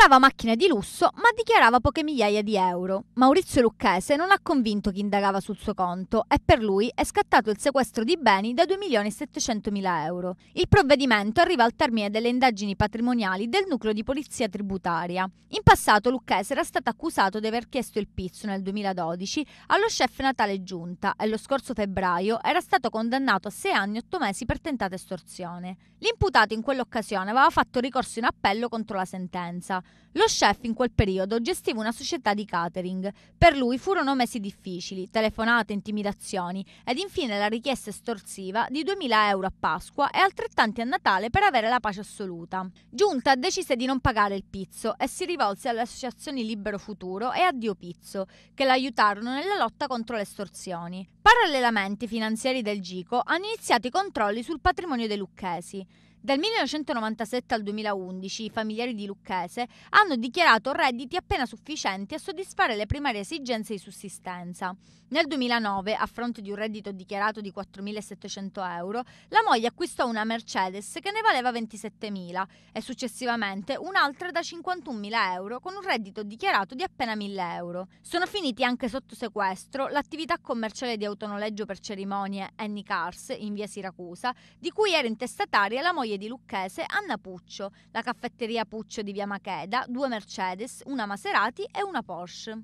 Comprava macchine di lusso, ma dichiarava poche migliaia di euro. Maurizio Lucchese non ha convinto chi indagava sul suo conto e per lui è scattato il sequestro di beni da 2.700.000 euro. Il provvedimento arriva al termine delle indagini patrimoniali del nucleo di polizia tributaria. In passato Lucchese era stato accusato di aver chiesto il pizzo nel 2012 allo chef Natale Giunta e lo scorso febbraio era stato condannato a 6 anni e 8 mesi per tentata estorsione. L'imputato in quell'occasione aveva fatto ricorso in appello contro la sentenza. Lo chef in quel periodo gestiva una società di catering. Per lui furono mesi difficili, telefonate, intimidazioni ed infine la richiesta estorsiva di 2000 euro a Pasqua e altrettanti a Natale per avere la pace assoluta. Giunta decise di non pagare il pizzo e si rivolse alle associazioni Libero Futuro e Addio Pizzo, che l'aiutarono nella lotta contro le estorsioni. Parallelamente i finanzieri del Gico hanno iniziato i controlli sul patrimonio dei lucchesi. Dal 1997 al 2011 i familiari di Lucchese hanno dichiarato redditi appena sufficienti a soddisfare le primarie esigenze di sussistenza. Nel 2009, a fronte di un reddito dichiarato di 4.700 euro, la moglie acquistò una Mercedes che ne valeva 27.000 e successivamente un'altra da 51.000 euro con un reddito dichiarato di appena 1.000 euro. Sono finiti anche sotto sequestro l'attività commerciale di autonoleggio per cerimonie Annie Cars in via Siracusa, di cui era intestataria la moglie Gioie di Lucchese, Anna Puccio, la caffetteria Puccio di Via Macheda, due Mercedes, una Maserati e una Porsche.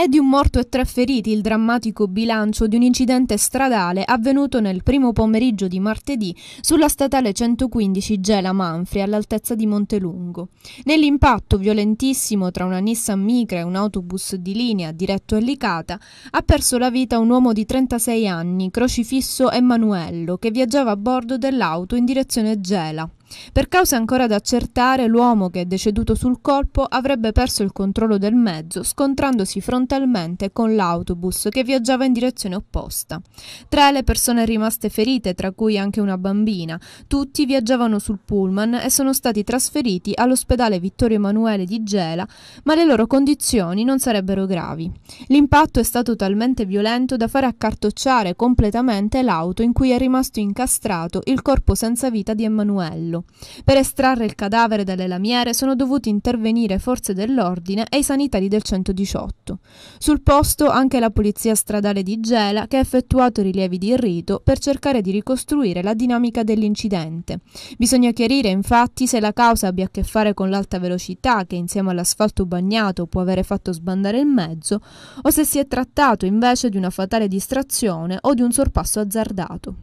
È di un morto e tre feriti il drammatico bilancio di un incidente stradale avvenuto nel primo pomeriggio di martedì sulla statale 115 Gela Manfri all'altezza di Montelungo. Nell'impatto violentissimo tra una Nissan Micra e un autobus di linea diretto a Licata ha perso la vita un uomo di 36 anni, crocifisso Emanuello, che viaggiava a bordo dell'auto in direzione Gela. Per cause ancora da accertare, l'uomo che è deceduto sul colpo avrebbe perso il controllo del mezzo scontrandosi frontalmente con l'autobus che viaggiava in direzione opposta. Tre le persone rimaste ferite, tra cui anche una bambina, tutti viaggiavano sul pullman e sono stati trasferiti all'ospedale Vittorio Emanuele di Gela, ma le loro condizioni non sarebbero gravi. L'impatto è stato talmente violento da far accartocciare completamente l'auto in cui è rimasto incastrato il corpo senza vita di Emanuello. Per estrarre il cadavere dalle lamiere sono dovuti intervenire forze dell'ordine e i sanitari del 118. Sul posto anche la polizia stradale di Gela che ha effettuato rilievi di rito per cercare di ricostruire la dinamica dell'incidente. Bisogna chiarire infatti se la causa abbia a che fare con l'alta velocità che insieme all'asfalto bagnato può avere fatto sbandare il mezzo o se si è trattato invece di una fatale distrazione o di un sorpasso azzardato.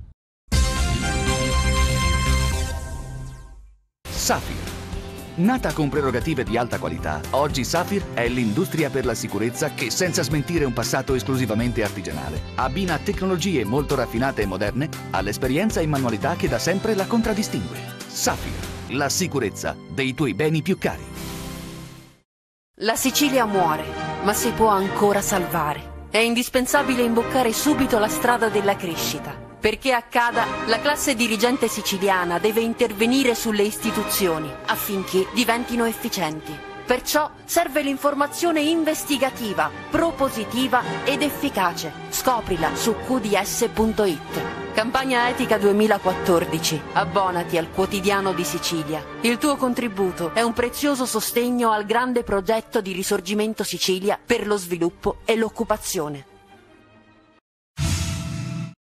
Safir. Nata con prerogative di alta qualità, oggi Safir è l'industria per la sicurezza che, senza smentire un passato esclusivamente artigianale, abbina tecnologie molto raffinate e moderne all'esperienza e manualità che da sempre la contraddistingue. Safir, la sicurezza dei tuoi beni più cari. La Sicilia muore, ma si può ancora salvare. È indispensabile imboccare subito la strada della crescita perché accada, la classe dirigente siciliana deve intervenire sulle istituzioni affinché diventino efficienti. Perciò serve l'informazione investigativa, propositiva ed efficace. Scoprila su qds.it. Campagna Etica 2014. Abbonati al quotidiano di Sicilia. Il tuo contributo è un prezioso sostegno al grande progetto di risorgimento Sicilia per lo sviluppo e l'occupazione.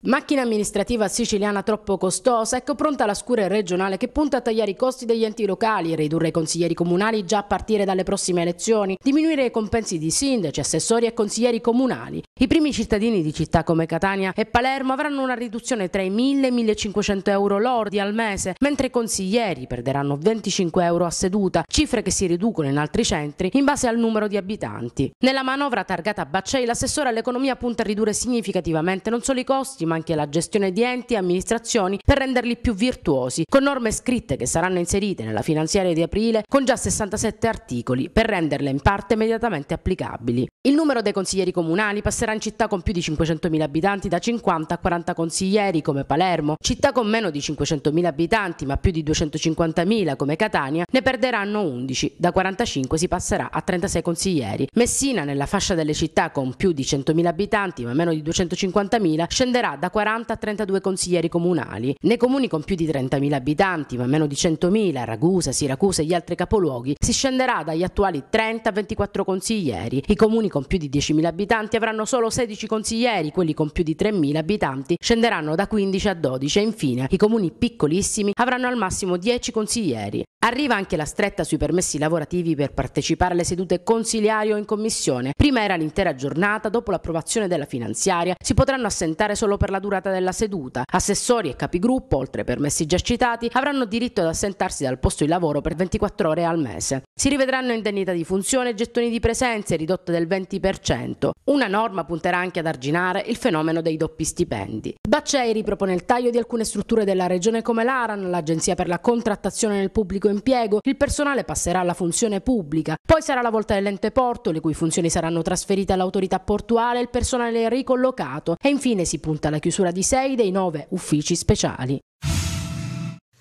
Macchina amministrativa siciliana troppo costosa, ecco pronta la scure regionale che punta a tagliare i costi degli enti locali, ridurre i consiglieri comunali già a partire dalle prossime elezioni, diminuire i compensi di sindaci, assessori e consiglieri comunali. I primi cittadini di città come Catania e Palermo avranno una riduzione tra i 1.000 e i 1.500 euro lordi al mese, mentre i consiglieri perderanno 25 euro a seduta, cifre che si riducono in altri centri in base al numero di abitanti. Nella manovra targata a Baccei, l'assessore all'economia punta a ridurre significativamente non solo i costi ma anche la gestione di enti e amministrazioni per renderli più virtuosi, con norme scritte che saranno inserite nella finanziaria di aprile con già 67 articoli per renderle in parte immediatamente applicabili. Il numero dei consiglieri comunali passerà in città con più di 500.000 abitanti da 50 a 40 consiglieri come Palermo, città con meno di 500.000 abitanti ma più di 250.000 come Catania, ne perderanno 11, da 45 si passerà a 36 consiglieri. Messina nella fascia delle città con più di 100.000 abitanti ma meno di 250.000 scenderà da 40 a 32 consiglieri comunali. Nei comuni con più di 30.000 abitanti, ma meno di 100.000, Ragusa, Siracusa e gli altri capoluoghi, si scenderà dagli attuali 30 a 24 consiglieri. I comuni con più di 10.000 abitanti avranno solo 16 consiglieri, quelli con più di 3.000 abitanti scenderanno da 15 a 12 e infine i comuni piccolissimi avranno al massimo 10 consiglieri. Arriva anche la stretta sui permessi lavorativi per partecipare alle sedute consiliari o in commissione. Prima era l'intera giornata, dopo l'approvazione della finanziaria si potranno assentare solo per la durata della seduta. Assessori e capigruppo, oltre ai permessi già citati, avranno diritto ad assentarsi dal posto di lavoro per 24 ore al mese. Si rivedranno indennità di funzione e gettoni di presenze ridotte del 20%. Una norma punterà anche ad arginare il fenomeno dei doppi stipendi. Baccei ripropone il taglio di alcune strutture della regione come l'ARAN, l'Agenzia per la contrattazione nel pubblico pubblico impiego, il personale passerà alla funzione pubblica. Poi sarà la volta dell'ente porto, le cui funzioni saranno trasferite all'autorità portuale e il personale ricollocato. E infine si punta alla chiusura di sei dei nove uffici speciali.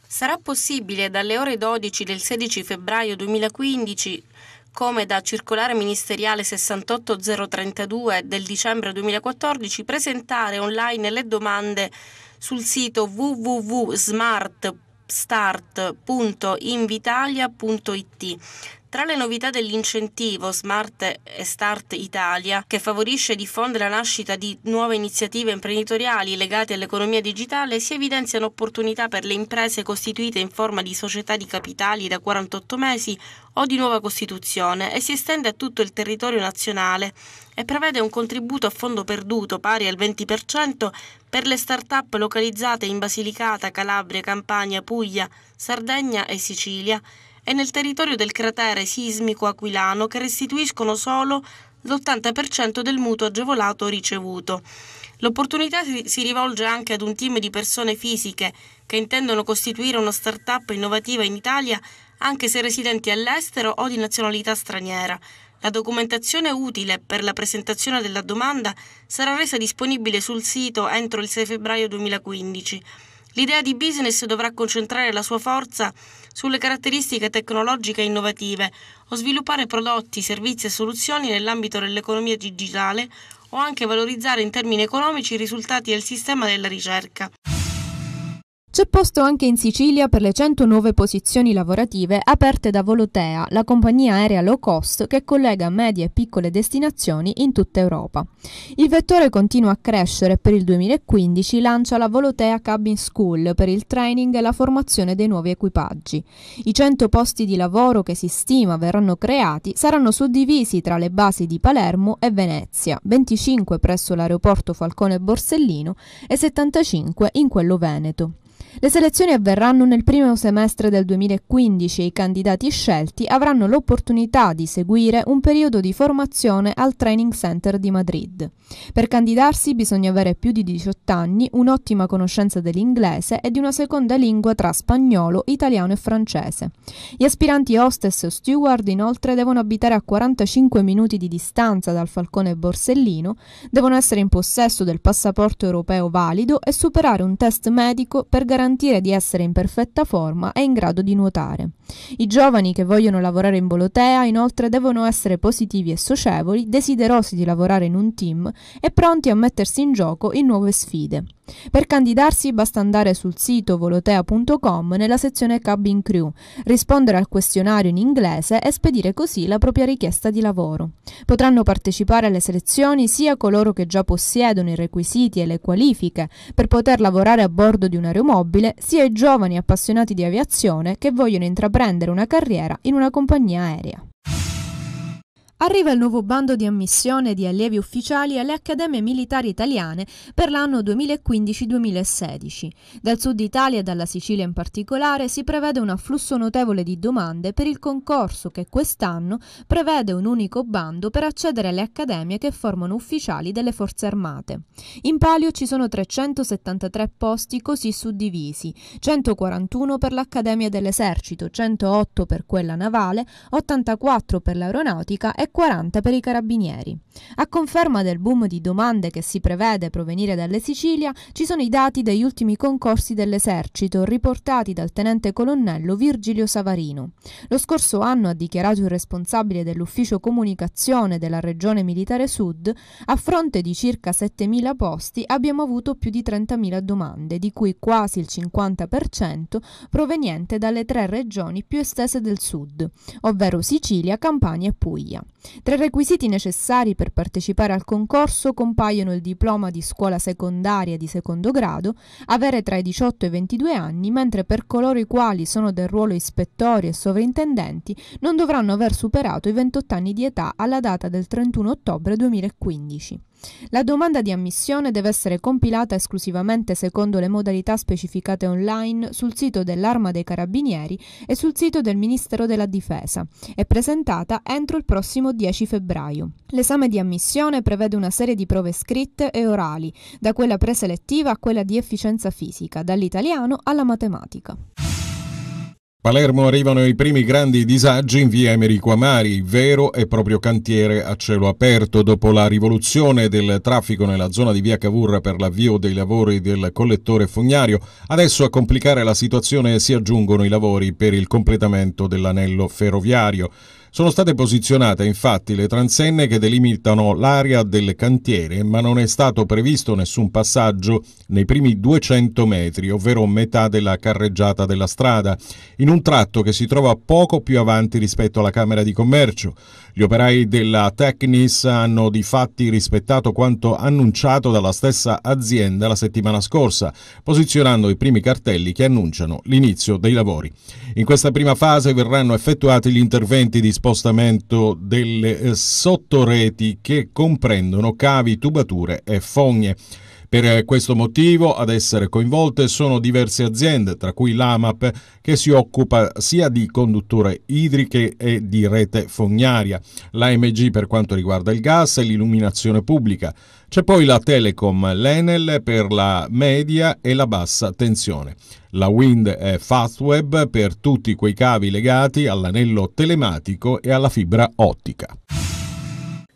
Sarà possibile dalle ore 12 del 16 febbraio 2015 come da circolare ministeriale 68032 del dicembre 2014 presentare online le domande sul sito www.smart.com appstart.invitalia.it tra le novità dell'incentivo Smart e Start Italia, che favorisce e diffonde la nascita di nuove iniziative imprenditoriali legate all'economia digitale, si evidenziano opportunità per le imprese costituite in forma di società di capitali da 48 mesi o di nuova costituzione e si estende a tutto il territorio nazionale e prevede un contributo a fondo perduto pari al 20% per le start-up localizzate in Basilicata, Calabria, Campania, Puglia, Sardegna e Sicilia e nel territorio del cratere sismico aquilano che restituiscono solo l'80% del mutuo agevolato ricevuto. L'opportunità si rivolge anche ad un team di persone fisiche che intendono costituire una start-up innovativa in Italia anche se residenti all'estero o di nazionalità straniera. La documentazione utile per la presentazione della domanda sarà resa disponibile sul sito entro il 6 febbraio 2015. L'idea di business dovrà concentrare la sua forza sulle caratteristiche tecnologiche innovative o sviluppare prodotti, servizi e soluzioni nell'ambito dell'economia digitale o anche valorizzare in termini economici i risultati del sistema della ricerca. C'è posto anche in Sicilia per le 109 posizioni lavorative aperte da Volotea, la compagnia aerea low cost che collega medie e piccole destinazioni in tutta Europa. Il vettore continua a crescere e per il 2015 lancia la Volotea Cabin School per il training e la formazione dei nuovi equipaggi. I 100 posti di lavoro che si stima verranno creati saranno suddivisi tra le basi di Palermo e Venezia, 25 presso l'aeroporto Falcone Borsellino e 75 in quello Veneto. Le selezioni avverranno nel primo semestre del 2015 e i candidati scelti avranno l'opportunità di seguire un periodo di formazione al Training Center di Madrid. Per candidarsi bisogna avere più di 18 anni, un'ottima conoscenza dell'inglese e di una seconda lingua tra spagnolo, italiano e francese. Gli aspiranti hostess o steward inoltre devono abitare a 45 minuti di distanza dal Falcone Borsellino, devono essere in possesso del passaporto europeo valido e superare un test medico per garantire garantire di essere in perfetta forma e in grado di nuotare. I giovani che vogliono lavorare in volotea inoltre devono essere positivi e socievoli, desiderosi di lavorare in un team e pronti a mettersi in gioco in nuove sfide. Per candidarsi basta andare sul sito volotea.com nella sezione Cabin Crew, rispondere al questionario in inglese e spedire così la propria richiesta di lavoro. Potranno partecipare alle selezioni sia coloro che già possiedono i requisiti e le qualifiche per poter lavorare a bordo di un aeromobile accessibile sia ai giovani appassionati di aviazione che vogliono intraprendere una carriera in una compagnia aerea. Arriva il nuovo bando di ammissione di allievi ufficiali alle accademie militari italiane per l'anno 2015-2016. Dal sud Italia e dalla Sicilia in particolare si prevede un afflusso notevole di domande per il concorso che quest'anno prevede un unico bando per accedere alle accademie che formano ufficiali delle forze armate. In palio ci sono 373 posti così suddivisi, 141 per l'Accademia dell'Esercito, 108 per quella navale, 84 per l'aeronautica e e 40 per i carabinieri. A conferma del boom di domande che si prevede provenire dalle Sicilia, ci sono i dati degli ultimi concorsi dell'esercito riportati dal tenente colonnello Virgilio Savarino. Lo scorso anno ha dichiarato il responsabile dell'ufficio comunicazione della regione militare sud, a fronte di circa 7.000 posti abbiamo avuto più di 30.000 domande, di cui quasi il 50% proveniente dalle tre regioni più estese del sud, ovvero Sicilia, Campania e Puglia. Tra i requisiti necessari per partecipare al concorso compaiono il diploma di scuola secondaria di secondo grado, avere tra i 18 e i 22 anni, mentre per coloro i quali sono del ruolo ispettori e sovrintendenti non dovranno aver superato i 28 anni di età alla data del 31 ottobre 2015. La domanda di ammissione deve essere compilata esclusivamente secondo le modalità specificate online sul sito dell'Arma dei Carabinieri e sul sito del Ministero della Difesa e presentata entro il prossimo 10 febbraio. L'esame di ammissione prevede una serie di prove scritte e orali, da quella preselettiva a quella di efficienza fisica, dall'italiano alla matematica. Palermo arrivano i primi grandi disagi in via Emerico Amari, vero e proprio cantiere a cielo aperto. Dopo la rivoluzione del traffico nella zona di via Cavour per l'avvio dei lavori del collettore fognario, adesso a complicare la situazione si aggiungono i lavori per il completamento dell'anello ferroviario. Sono state posizionate infatti le transenne che delimitano l'area del cantiere, ma non è stato previsto nessun passaggio nei primi 200 metri, ovvero metà della carreggiata della strada, in un tratto che si trova poco più avanti rispetto alla Camera di Commercio. Gli operai della Technis hanno di fatti rispettato quanto annunciato dalla stessa azienda la settimana scorsa, posizionando i primi cartelli che annunciano l'inizio dei lavori. In questa prima fase verranno effettuati gli interventi di spostamento delle eh, sottoreti che comprendono cavi, tubature e fogne. Per questo motivo ad essere coinvolte sono diverse aziende, tra cui l'AMAP, che si occupa sia di condutture idriche e di rete fognaria, l'AMG per quanto riguarda il gas e l'illuminazione pubblica. C'è poi la Telecom, l'Enel per la media e la bassa tensione, la Wind e Fastweb per tutti quei cavi legati all'anello telematico e alla fibra ottica.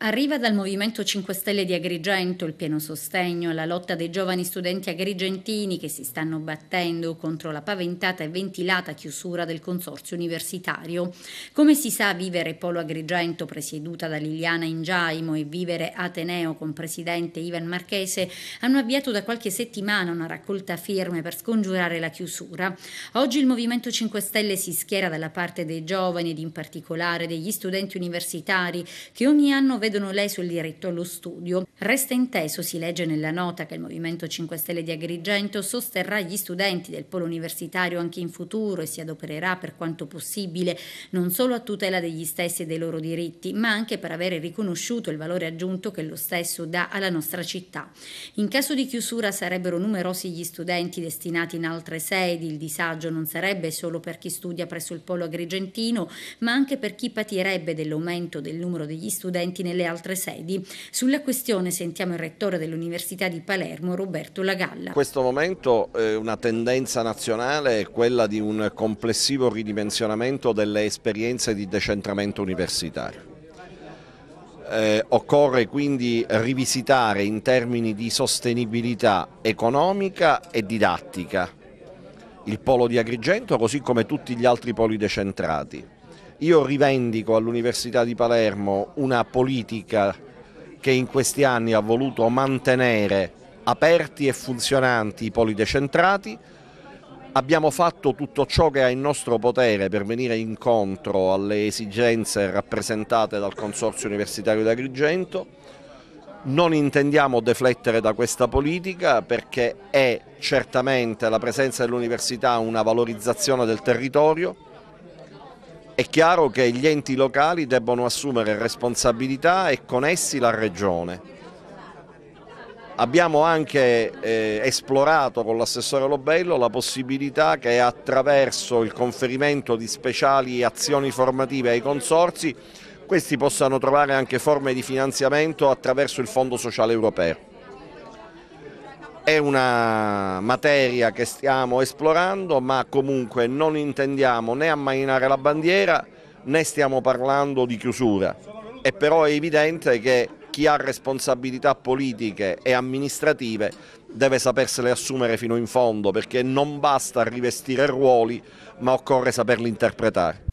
Arriva dal Movimento 5 Stelle di Agrigento il pieno sostegno alla lotta dei giovani studenti agrigentini che si stanno battendo contro la paventata e ventilata chiusura del consorzio universitario. Come si sa, vivere Polo Agrigento presieduta da Liliana Ingiaimo e vivere Ateneo con presidente Ivan Marchese hanno avviato da qualche settimana una raccolta firme per scongiurare la chiusura. Oggi il Movimento 5 Stelle si schiera dalla parte dei giovani ed in particolare degli studenti universitari che ogni anno vedono vedono lei sul diritto allo studio. Resta inteso, si legge nella nota, che il Movimento 5 Stelle di Agrigento sosterrà gli studenti del polo universitario anche in futuro e si adopererà per quanto possibile non solo a tutela degli stessi e dei loro diritti, ma anche per avere riconosciuto il valore aggiunto che lo stesso dà alla nostra città. In caso di chiusura sarebbero numerosi gli studenti destinati in altre sedi, il disagio non sarebbe solo per chi studia presso il polo agrigentino, ma anche per chi patirebbe dell'aumento del numero degli studenti nelle delle altre sedi. Sulla questione sentiamo il rettore dell'Università di Palermo, Roberto Lagalla. In questo momento eh, una tendenza nazionale è quella di un complessivo ridimensionamento delle esperienze di decentramento universitario. Eh, occorre quindi rivisitare in termini di sostenibilità economica e didattica il polo di Agrigento così come tutti gli altri poli decentrati io rivendico all'Università di Palermo una politica che in questi anni ha voluto mantenere aperti e funzionanti i poli decentrati, Abbiamo fatto tutto ciò che è in nostro potere per venire incontro alle esigenze rappresentate dal Consorzio Universitario d'Agrigento. Non intendiamo deflettere da questa politica perché è certamente la presenza dell'università una valorizzazione del territorio, è chiaro che gli enti locali debbono assumere responsabilità e con essi la Regione. Abbiamo anche eh, esplorato con l'assessore Lobello la possibilità che attraverso il conferimento di speciali azioni formative ai consorsi questi possano trovare anche forme di finanziamento attraverso il Fondo Sociale Europeo. È una materia che stiamo esplorando ma comunque non intendiamo né ammainare la bandiera né stiamo parlando di chiusura. È però evidente che chi ha responsabilità politiche e amministrative deve sapersele assumere fino in fondo perché non basta rivestire ruoli ma occorre saperli interpretare.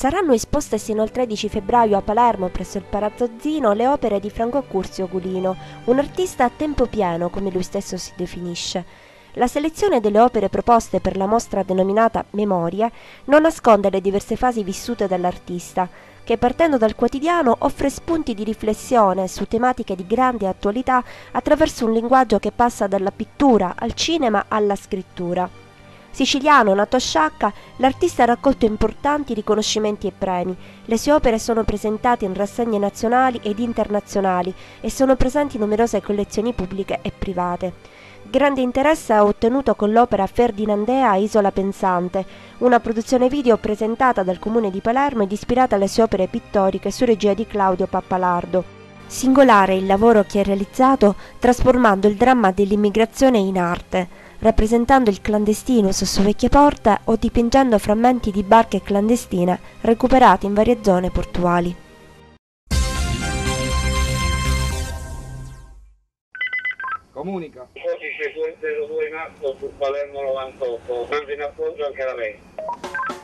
Saranno esposte sino al 13 febbraio a Palermo presso il Palazzo le opere di Franco Curzio Gulino, un artista a tempo pieno come lui stesso si definisce. La selezione delle opere proposte per la mostra denominata Memoria non nasconde le diverse fasi vissute dall'artista, che partendo dal quotidiano offre spunti di riflessione su tematiche di grande attualità attraverso un linguaggio che passa dalla pittura al cinema alla scrittura. Siciliano nato a Sciacca, l'artista ha raccolto importanti riconoscimenti e premi. Le sue opere sono presentate in rassegne nazionali ed internazionali e sono presenti in numerose collezioni pubbliche e private. Grande interesse ha ottenuto con l'opera Ferdinandea Isola Pensante, una produzione video presentata dal Comune di Palermo ed ispirata alle sue opere pittoriche su regia di Claudio Pappalardo. Singolare il lavoro che ha realizzato trasformando il dramma dell'immigrazione in arte rappresentando il clandestino sotto vecchia porta o dipingendo frammenti di barche clandestine recuperate in varie zone portuali. Comunica. Codice 02 Marco su Palermo 98, prende in appoggio anche la Vespa.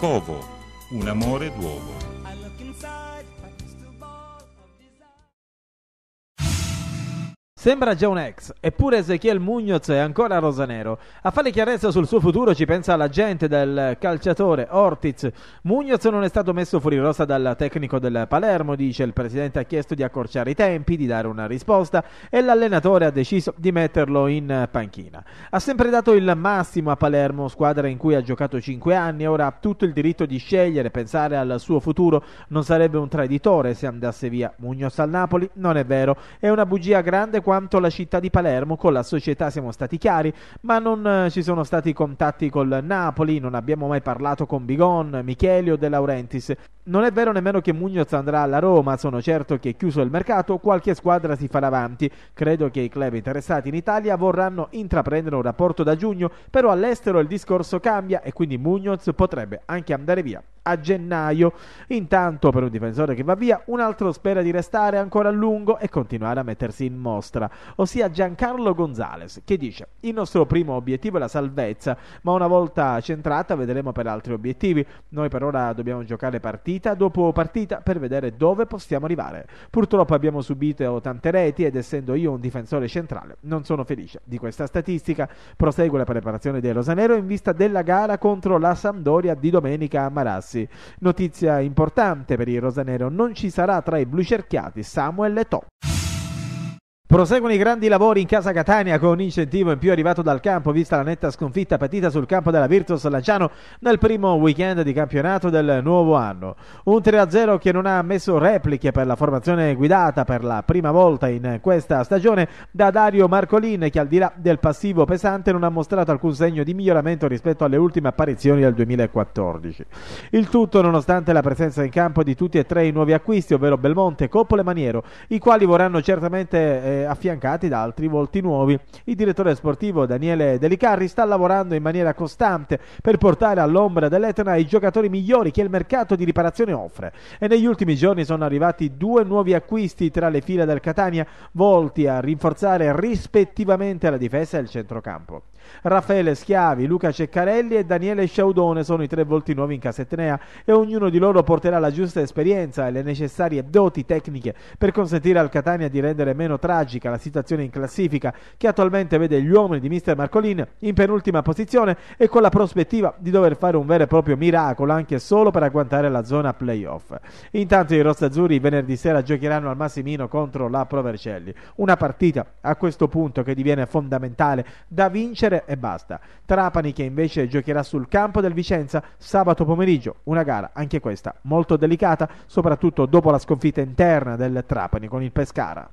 Covo, un amore d'uovo. Sembra già un ex, eppure Ezechiel Mugnoz è ancora rosanero. A fare chiarezza sul suo futuro ci pensa l'agente del calciatore Ortiz. Mugnoz non è stato messo fuori rosa dal tecnico del Palermo, dice il presidente ha chiesto di accorciare i tempi, di dare una risposta e l'allenatore ha deciso di metterlo in panchina. Ha sempre dato il massimo a Palermo, squadra in cui ha giocato 5 anni, e ora ha tutto il diritto di scegliere, pensare al suo futuro. Non sarebbe un traditore se andasse via Mugnoz al Napoli, non è vero, è una bugia grande quanto la città di Palermo con la società siamo stati chiari, ma non eh, ci sono stati contatti col Napoli, non abbiamo mai parlato con Bigon, Micheli o De Laurentiis. Non è vero nemmeno che Mugnoz andrà alla Roma, sono certo che chiuso il mercato qualche squadra si farà avanti. Credo che i club interessati in Italia vorranno intraprendere un rapporto da giugno, però all'estero il discorso cambia e quindi Mugnoz potrebbe anche andare via a gennaio. Intanto per un difensore che va via, un altro spera di restare ancora a lungo e continuare a mettersi in mostra, ossia Giancarlo Gonzalez, che dice il nostro primo obiettivo è la salvezza, ma una volta centrata vedremo per altri obiettivi. Noi per ora dobbiamo giocare partita dopo partita per vedere dove possiamo arrivare. Purtroppo abbiamo subito tante reti ed essendo io un difensore centrale non sono felice di questa statistica. Prosegue la preparazione dei Rosanero in vista della gara contro la Sampdoria di domenica a Marassi ragazzi. Notizia importante per il Rosanero, non ci sarà tra i blu cerchiati Samuel Top. Proseguono i grandi lavori in casa Catania con un incentivo in più arrivato dal campo vista la netta sconfitta patita sul campo della Virtus Lanciano nel primo weekend di campionato del nuovo anno. Un 3-0 che non ha messo repliche per la formazione guidata per la prima volta in questa stagione da Dario Marcolin che al di là del passivo pesante non ha mostrato alcun segno di miglioramento rispetto alle ultime apparizioni del 2014. Il tutto nonostante la presenza in campo di tutti e tre i nuovi acquisti ovvero Belmonte, Coppola e Maniero i quali vorranno certamente... Eh, eh, affiancati da altri volti nuovi. Il direttore sportivo Daniele Delicarri sta lavorando in maniera costante per portare all'ombra dell'Etna i giocatori migliori che il mercato di riparazione offre e negli ultimi giorni sono arrivati due nuovi acquisti tra le file del Catania volti a rinforzare rispettivamente la difesa e il centrocampo. Raffaele Schiavi, Luca Ceccarelli e Daniele Sciaudone sono i tre volti nuovi in casa etnea e ognuno di loro porterà la giusta esperienza e le necessarie doti tecniche per consentire al Catania di rendere meno tragica la situazione in classifica che attualmente vede gli uomini di mister Marcolin in penultima posizione e con la prospettiva di dover fare un vero e proprio miracolo anche solo per agguantare la zona playoff. Intanto i rossazzurri venerdì sera giocheranno al Massimino contro la Provercelli, una partita a questo punto che diviene fondamentale da vincere e basta. Trapani che invece giocherà sul campo del Vicenza sabato pomeriggio, una gara anche questa molto delicata, soprattutto dopo la sconfitta interna del Trapani con il Pescara.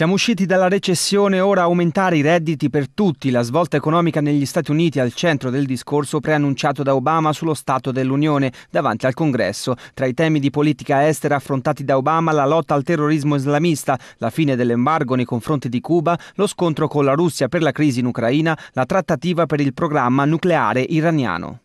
Siamo usciti dalla recessione, ora aumentare i redditi per tutti, la svolta economica negli Stati Uniti al centro del discorso preannunciato da Obama sullo Stato dell'Unione davanti al Congresso. Tra i temi di politica estera affrontati da Obama la lotta al terrorismo islamista, la fine dell'embargo nei confronti di Cuba, lo scontro con la Russia per la crisi in Ucraina, la trattativa per il programma nucleare iraniano.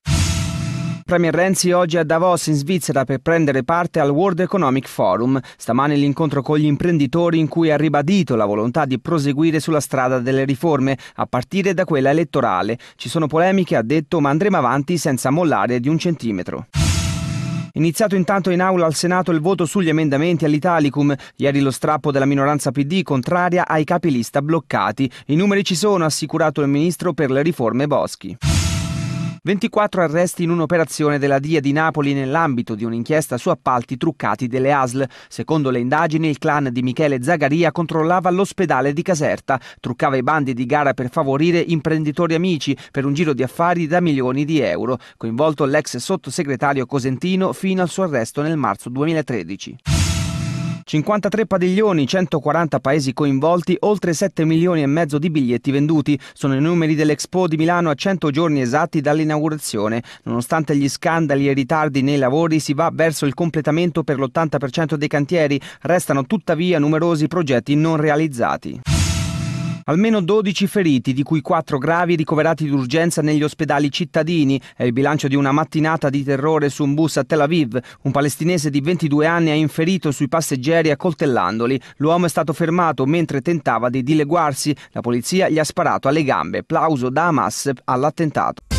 Premier Renzi oggi è a Davos in Svizzera per prendere parte al World Economic Forum. Stamane l'incontro con gli imprenditori in cui ha ribadito la volontà di proseguire sulla strada delle riforme, a partire da quella elettorale. Ci sono polemiche, ha detto, ma andremo avanti senza mollare di un centimetro. Iniziato intanto in aula al Senato il voto sugli emendamenti all'Italicum. Ieri lo strappo della minoranza PD contraria ai capilista bloccati. I numeri ci sono, ha assicurato il ministro per le riforme Boschi. 24 arresti in un'operazione della DIA di Napoli nell'ambito di un'inchiesta su appalti truccati delle ASL. Secondo le indagini, il clan di Michele Zagaria controllava l'ospedale di Caserta, truccava i bandi di gara per favorire imprenditori amici per un giro di affari da milioni di euro. Coinvolto l'ex sottosegretario Cosentino fino al suo arresto nel marzo 2013. 53 padiglioni, 140 paesi coinvolti, oltre 7 milioni e mezzo di biglietti venduti. Sono i numeri dell'Expo di Milano a 100 giorni esatti dall'inaugurazione. Nonostante gli scandali e i ritardi nei lavori, si va verso il completamento per l'80% dei cantieri. Restano tuttavia numerosi progetti non realizzati. Almeno 12 feriti, di cui 4 gravi ricoverati d'urgenza negli ospedali cittadini. È il bilancio di una mattinata di terrore su un bus a Tel Aviv. Un palestinese di 22 anni ha inferito sui passeggeri accoltellandoli. L'uomo è stato fermato mentre tentava di dileguarsi. La polizia gli ha sparato alle gambe. Plauso da Hamas all'attentato.